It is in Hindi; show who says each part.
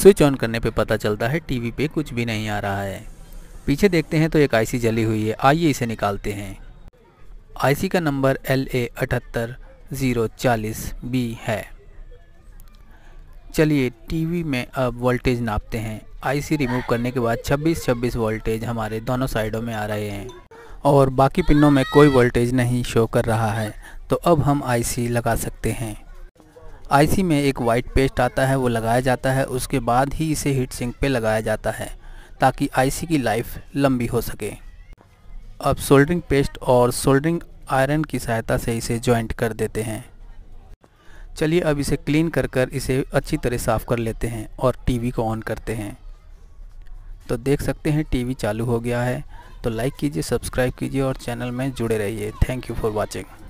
Speaker 1: स्विच ऑन करने पे पता चलता है टीवी पे कुछ भी नहीं आ रहा है पीछे देखते हैं तो एक आईसी जली हुई है आइए इसे निकालते हैं आईसी का नंबर एल ए अठहत्तर ज़ीरो चालीस बी है चलिए टीवी में अब वोल्टेज नापते हैं आईसी रिमूव करने के बाद 26-26 वोल्टेज हमारे दोनों साइडों में आ रहे हैं और बाकी पिनों में कोई वोल्टेज नहीं शो कर रहा है तो अब हम आईसी लगा सकते हैं आईसी में एक वाइट पेस्ट आता है वो लगाया जाता है उसके बाद ही इसे हीट सिंक पे लगाया जाता है ताकि आईसी की लाइफ लंबी हो सके अब सोल्डरिंग पेस्ट और सोल्डरिंग आयरन की सहायता से इसे जॉइंट कर देते हैं चलिए अब इसे क्लीन कर कर इसे अच्छी तरह साफ़ कर लेते हैं और टीवी को ऑन करते हैं तो देख सकते हैं टीवी चालू हो गया है तो लाइक कीजिए सब्सक्राइब कीजिए और चैनल में जुड़े रहिए थैंक यू फॉर वॉचिंग